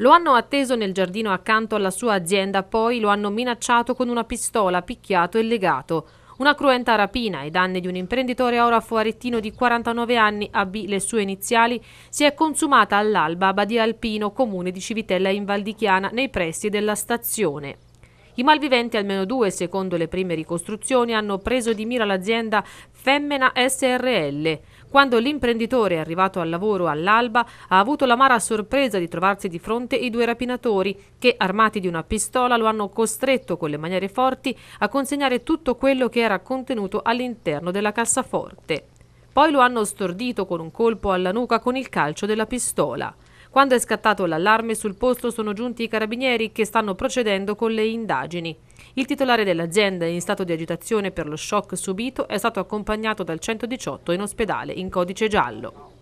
Lo hanno atteso nel giardino accanto alla sua azienda, poi lo hanno minacciato con una pistola, picchiato e legato. Una cruenta rapina ai danni di un imprenditore ora fuarettino di 49 anni, AB le sue iniziali, si è consumata all'alba a Badia Alpino, comune di Civitella in Valdichiana, nei pressi della stazione. I malviventi, almeno due, secondo le prime ricostruzioni, hanno preso di mira l'azienda Femmena SRL. Quando l'imprenditore è arrivato al lavoro all'alba, ha avuto l'amara sorpresa di trovarsi di fronte i due rapinatori che, armati di una pistola, lo hanno costretto con le maniere forti a consegnare tutto quello che era contenuto all'interno della cassaforte. Poi lo hanno stordito con un colpo alla nuca con il calcio della pistola. Quando è scattato l'allarme sul posto sono giunti i carabinieri che stanno procedendo con le indagini. Il titolare dell'azienda in stato di agitazione per lo shock subito è stato accompagnato dal 118 in ospedale in codice giallo.